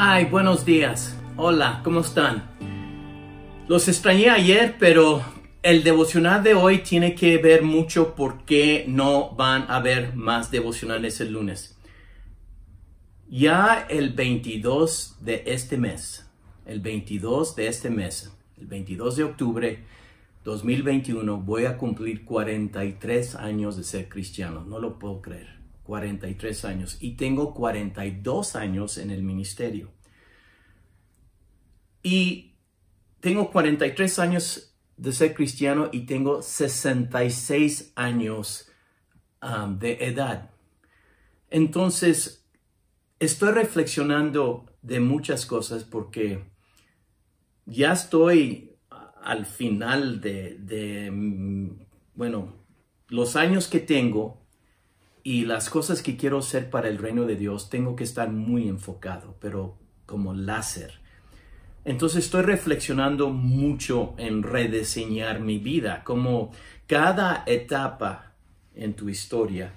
Ay, buenos días. Hola, ¿cómo están? Los extrañé ayer, pero el devocional de hoy tiene que ver mucho por qué no van a haber más devocionales el lunes. Ya el 22 de este mes, el 22 de este mes, el 22 de octubre 2021, voy a cumplir 43 años de ser cristiano. No lo puedo creer. 43 años y tengo 42 años en el ministerio. Y tengo 43 años de ser cristiano y tengo 66 años um, de edad. Entonces, estoy reflexionando de muchas cosas porque ya estoy al final de, de mm, bueno, los años que tengo y las cosas que quiero hacer para el reino de Dios, tengo que estar muy enfocado, pero como láser. Entonces estoy reflexionando mucho en rediseñar mi vida, como cada etapa en tu historia,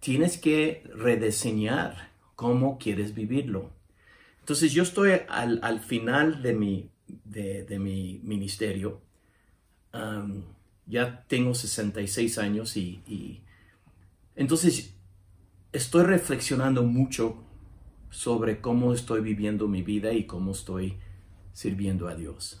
tienes que rediseñar cómo quieres vivirlo. Entonces yo estoy al, final de mi, de, mi ministerio, ya tengo 66 años y entonces, estoy reflexionando mucho sobre cómo estoy viviendo mi vida y cómo estoy sirviendo a Dios.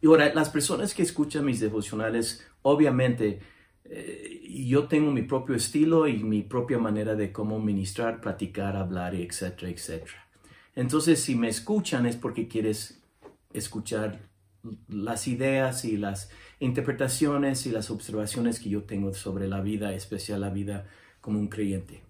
Y ahora, las personas que escuchan mis devocionales, obviamente, eh, yo tengo mi propio estilo y mi propia manera de cómo ministrar, platicar, hablar, etcétera, etcétera. Entonces, si me escuchan es porque quieres escuchar las ideas y las interpretaciones y las observaciones que yo tengo sobre la vida, especial la vida como un creyente.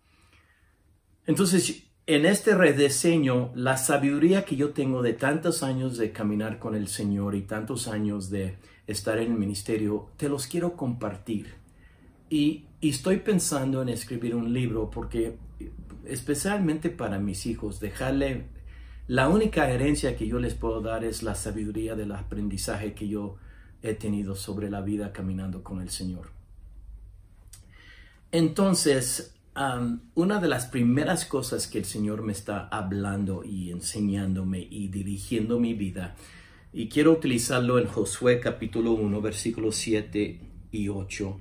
Entonces, en este rediseño, la sabiduría que yo tengo de tantos años de caminar con el Señor y tantos años de estar en el ministerio, te los quiero compartir. Y, y estoy pensando en escribir un libro porque, especialmente para mis hijos, dejarle la única herencia que yo les puedo dar es la sabiduría del aprendizaje que yo he tenido sobre la vida caminando con el Señor. Entonces, una de las primeras cosas que el Señor me está hablando y enseñándome y dirigiendo mi vida, y quiero utilizarlo en Josué capítulo 1, versículos 7 y 8.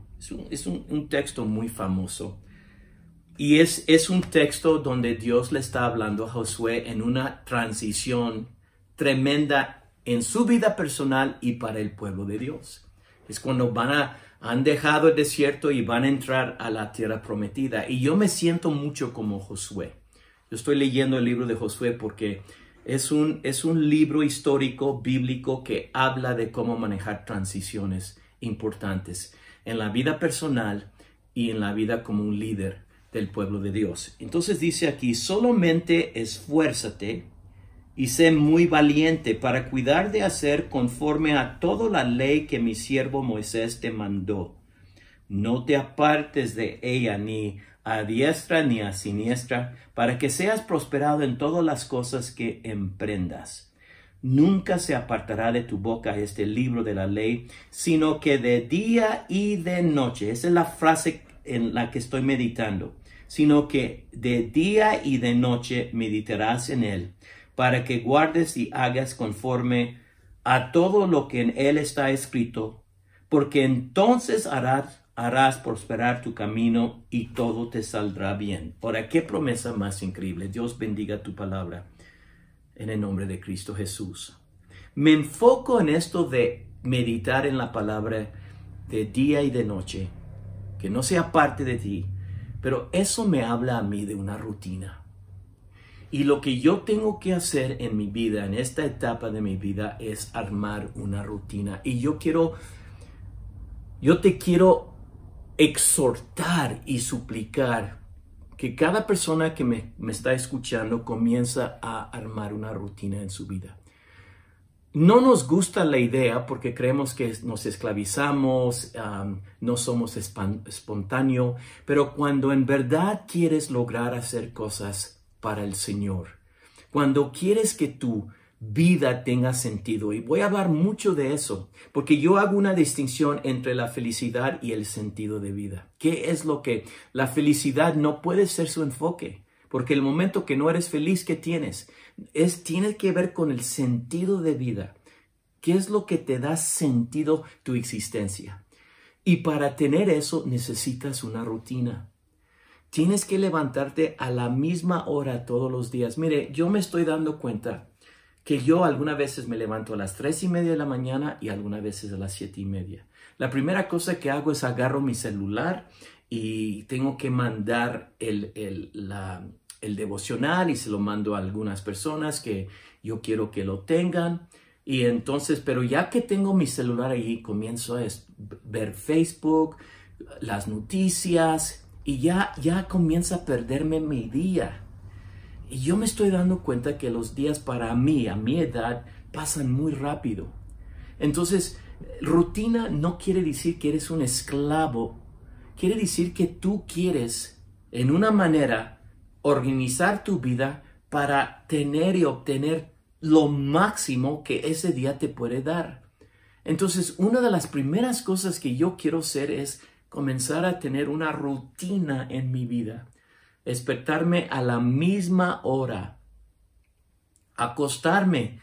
Es un, un texto muy famoso. Y es, es un texto donde Dios le está hablando a Josué en una transición tremenda en su vida personal y para el pueblo de Dios. Es cuando van a han dejado el desierto y van a entrar a la tierra prometida. Y yo me siento mucho como Josué. Yo estoy leyendo el libro de Josué porque es un, es un libro histórico bíblico que habla de cómo manejar transiciones importantes en la vida personal y en la vida como un líder del pueblo de Dios. Entonces dice aquí, solamente esfuérzate y sé muy valiente para cuidar de hacer conforme a toda la ley que mi siervo Moisés te mandó. No te apartes de ella ni a diestra ni a siniestra, para que seas prosperado en todas las cosas que emprendas. Nunca se apartará de tu boca este libro de la ley, sino que de día y de noche, esa es la frase en la que estoy meditando, sino que de día y de noche meditarás en él para que guardes y hagas conforme a todo lo que en él está escrito, porque entonces harás, prosperar tu camino y todo te saldrá bien. Ahora, qué promesa más increíble. Dios bendiga tu palabra en el nombre de Cristo Jesús. Me enfoco en esto de meditar en la palabra de día y de noche, que no sea parte de ti, pero eso me habla a mí de una rutina y lo que yo tengo que hacer en mi vida, en esta etapa de mi vida, es armar una rutina. Y yo quiero, yo te quiero exhortar y suplicar que cada persona que me, está escuchando comienza a armar una rutina en su vida. No nos gusta la idea porque creemos que nos esclavizamos, no somos espontáneo. pero cuando en verdad quieres lograr hacer cosas, para el Señor. Cuando quieres que tu vida tenga sentido, y voy a hablar mucho de eso, porque yo hago una distinción entre la felicidad y el sentido de vida. ¿Qué es lo que la felicidad no puede ser su enfoque? Porque el momento que no eres feliz, que tienes? Es, tiene que ver con el sentido de vida. ¿Qué es lo que te da sentido tu existencia? Y para tener eso necesitas una rutina. Tienes que levantarte a la misma hora todos los días. Mire, yo me estoy dando cuenta que yo algunas veces me levanto a las tres y media de la mañana y algunas veces a las siete y media. La primera cosa que hago es agarro mi celular y tengo que mandar el, el, devocional y se lo mando a algunas personas que yo quiero que lo tengan. Y entonces, pero ya que tengo mi celular ahí, comienzo a ver Facebook, las noticias, y ya, ya comienza a perderme mi día. Y yo me estoy dando cuenta que los días para mí, a mi edad, pasan muy rápido. Entonces, rutina no quiere decir que eres un esclavo, quiere decir que tú quieres, en una manera, organizar tu vida para tener y obtener lo máximo que ese día te puede dar. Entonces, una de las primeras cosas que yo quiero hacer es comenzar a tener una rutina en mi vida, despertarme a la misma hora, acostarme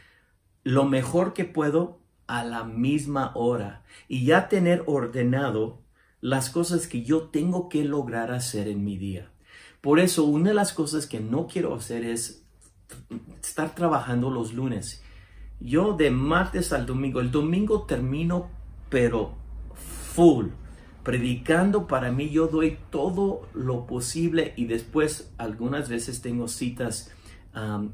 lo mejor que puedo a la misma hora y ya tener ordenado las cosas que yo tengo que lograr hacer en mi día. Por eso, una de las cosas que no quiero hacer es estar trabajando los lunes. Yo de martes al domingo, el domingo termino pero full predicando para mí yo doy todo lo posible y después algunas veces tengo citas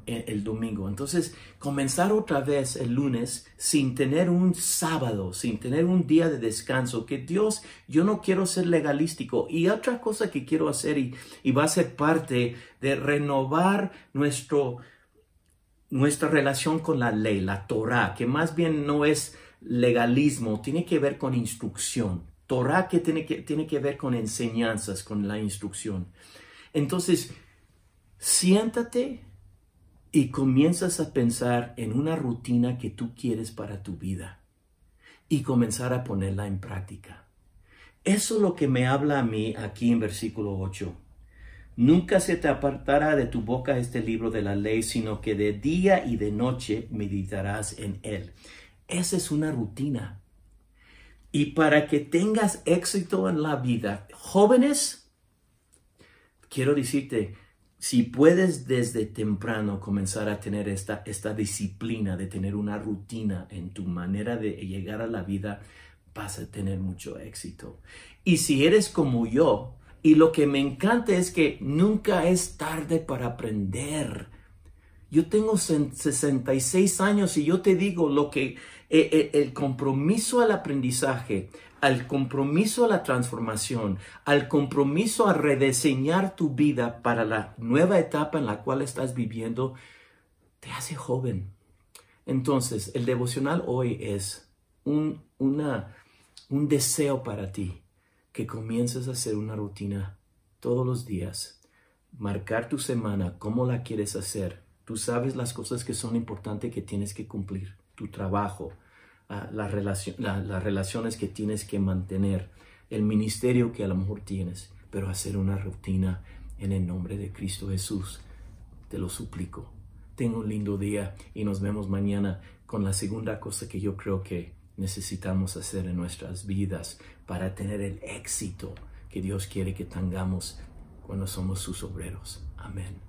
e, el, domingo. Entonces, comenzar otra vez el lunes sin tener un sábado, sin tener un día de descanso, que Dios, yo no quiero ser legalístico. Y otra cosa que quiero hacer y, va a ser parte de renovar nuestro, nuestra relación con la ley, la Torah, que más bien no es legalismo, tiene que ver con instrucción Torah que tiene, que tiene que ver con enseñanzas, con la instrucción. Entonces, siéntate y comienzas a pensar en una rutina que tú quieres para tu vida y comenzar a ponerla en práctica. Eso es lo que me habla a mí aquí en versículo 8. Nunca se te apartará de tu boca este libro de la ley, sino que de día y de noche meditarás en él. Esa es una rutina. Y para que tengas éxito en la vida, jóvenes, quiero decirte, si puedes desde temprano comenzar a tener esta, esta disciplina de tener una rutina en tu manera de llegar a la vida, vas a tener mucho éxito. Y si eres como yo, y lo que me encanta es que nunca es tarde para aprender. Yo tengo 66 años y yo te digo lo que eh, eh, el compromiso al aprendizaje, al compromiso a la transformación, al compromiso a rediseñar tu vida para la nueva etapa en la cual estás viviendo, te hace joven. Entonces, el devocional hoy es un, un deseo para ti que comiences a hacer una rutina todos los días, marcar tu semana, cómo la quieres hacer Tú sabes las cosas que son importantes que tienes que cumplir, tu trabajo, ah, las relaciones que tienes que mantener, el ministerio que a lo mejor tienes, pero hacer una rutina en el nombre de Cristo Jesús. Te lo suplico. Tengo un lindo día y nos vemos mañana con la segunda cosa que yo creo que necesitamos hacer en nuestras vidas para tener el éxito que Dios quiere que tengamos cuando somos sus obreros. Amén.